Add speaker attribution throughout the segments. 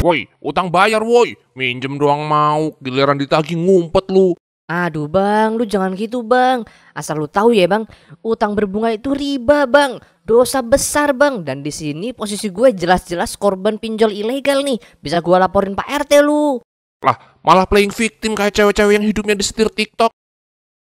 Speaker 1: Woi, utang bayar woi. Minjem doang mau, giliran ditagih ngumpet lu.
Speaker 2: Aduh bang, lu jangan gitu bang. Asal lu tahu ya bang, utang berbunga itu riba bang, dosa besar bang. Dan di sini posisi gue jelas-jelas korban pinjol ilegal nih. Bisa gue laporin Pak RT lu. Lah, malah playing victim kayak cewek-cewek yang hidupnya di setir TikTok.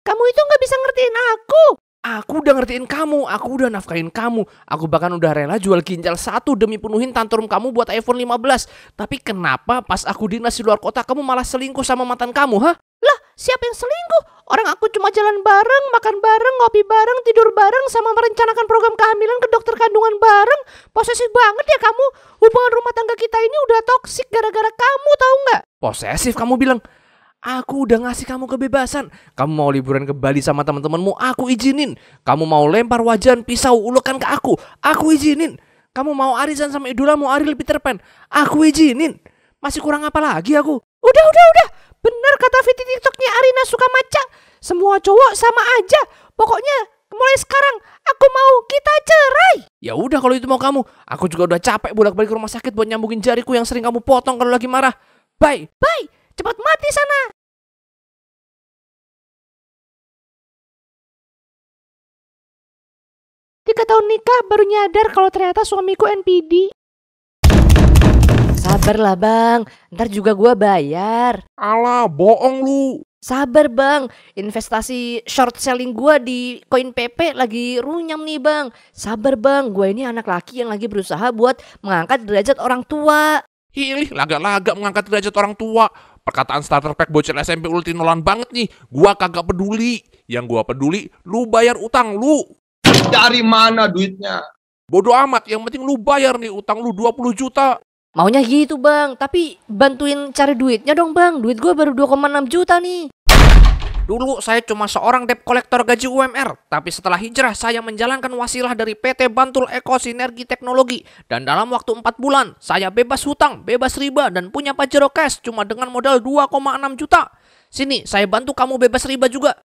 Speaker 2: Kamu itu nggak bisa ngertiin aku. Aku udah ngertiin kamu, aku udah nafkahin kamu. Aku bahkan udah rela jual ginjal satu demi penuhin tantrum kamu buat iPhone 15. Tapi kenapa pas aku dinas di luar kota kamu malah selingkuh sama mantan kamu, ha? Lah, siapa yang selingkuh? Orang aku cuma jalan bareng, makan bareng, ngopi bareng, tidur bareng, sama merencanakan program kehamilan ke dokter kandungan bareng. Posesif banget ya kamu. Hubungan rumah tangga kita ini udah toksik gara-gara kamu, tahu nggak?
Speaker 1: Posesif kamu bilang.
Speaker 2: Aku udah ngasih kamu kebebasan. Kamu mau liburan ke Bali sama teman-temanmu, aku izinin. Kamu mau lempar wajan, pisau, ulekan ke aku, aku izinin. Kamu mau arisan sama Idola, mau Ariel Peter Pan, aku izinin. Masih kurang apa lagi aku? Udah, udah, udah. Benar kata Viti TikToknya Arina suka maca. Semua cowok sama aja. Pokoknya mulai sekarang aku mau kita cerai. Ya udah kalau itu mau kamu. Aku juga udah capek bolak-balik ke rumah sakit buat nyambungin jariku yang sering kamu potong kalau lagi marah. Bye. Bye. Cepat mati sana. Tiga tahun nikah baru nyadar kalau ternyata suamiku NPD. Sabarlah bang, ntar juga gue bayar. Alah, bohong lu. Sabar bang, investasi short selling gue di koin PP lagi runyam nih bang. Sabar bang, gue ini anak laki yang lagi berusaha buat mengangkat derajat
Speaker 1: orang tua. Ih, lagak-lagak mengangkat derajat orang tua perkataan starter pack bocil SMP ulti nolan banget nih. Gua kagak peduli. Yang gua peduli, lu bayar utang lu. Dari mana duitnya? Bodoh amat, yang penting lu bayar nih utang lu 20
Speaker 2: juta. Maunya gitu bang, tapi bantuin cari duitnya dong bang. Duit gua baru 2,6 juta nih. Dulu saya cuma seorang debt collector gaji UMR, tapi setelah hijrah saya menjalankan wasilah dari PT Bantul Eko Sinergi Teknologi dan dalam waktu 4 bulan saya bebas hutang, bebas riba dan punya Pajero cash cuma dengan modal 2,6 juta. Sini, saya bantu kamu bebas riba juga.